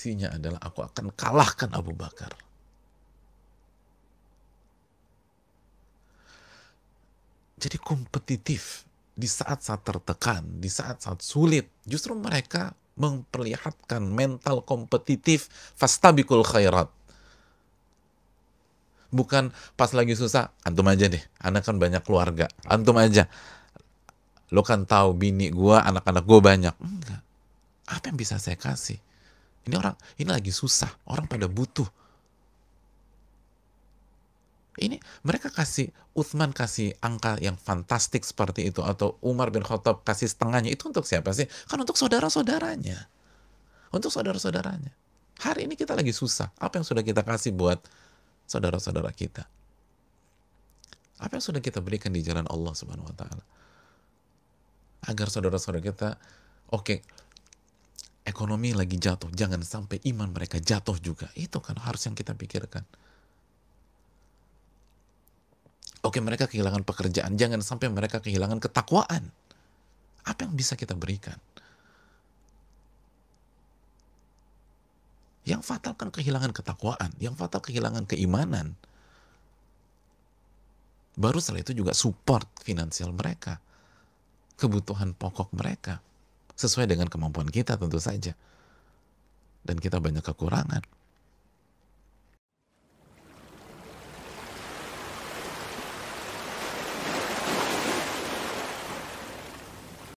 Isinya adalah aku akan kalahkan Abu Bakar. Jadi kompetitif di saat-saat tertekan, di saat-saat sulit, justru mereka memperlihatkan mental kompetitif fastabikul khairat. Bukan pas lagi susah, antum aja deh, anak kan banyak keluarga, antum aja. Lo kan tahu bini gua, anak-anak gua banyak. Enggak. Apa yang bisa saya kasih? Ini orang ini lagi susah, orang pada butuh. Ini mereka kasih Uthman kasih angka yang fantastik seperti itu atau Umar bin Khattab kasih setengahnya itu untuk siapa sih? Kan untuk saudara-saudaranya. Untuk saudara-saudaranya. Hari ini kita lagi susah. Apa yang sudah kita kasih buat saudara-saudara kita? Apa yang sudah kita berikan di jalan Allah Subhanahu wa taala? Agar saudara-saudara kita oke, okay, ekonomi lagi jatuh, jangan sampai iman mereka jatuh juga. Itu kan harus yang kita pikirkan. Oke, mereka kehilangan pekerjaan, jangan sampai mereka kehilangan ketakwaan. Apa yang bisa kita berikan? Yang fatal kan kehilangan ketakwaan, yang fatal kehilangan keimanan. Baru setelah itu juga support finansial mereka, kebutuhan pokok mereka sesuai dengan kemampuan kita tentu saja. Dan kita banyak kekurangan.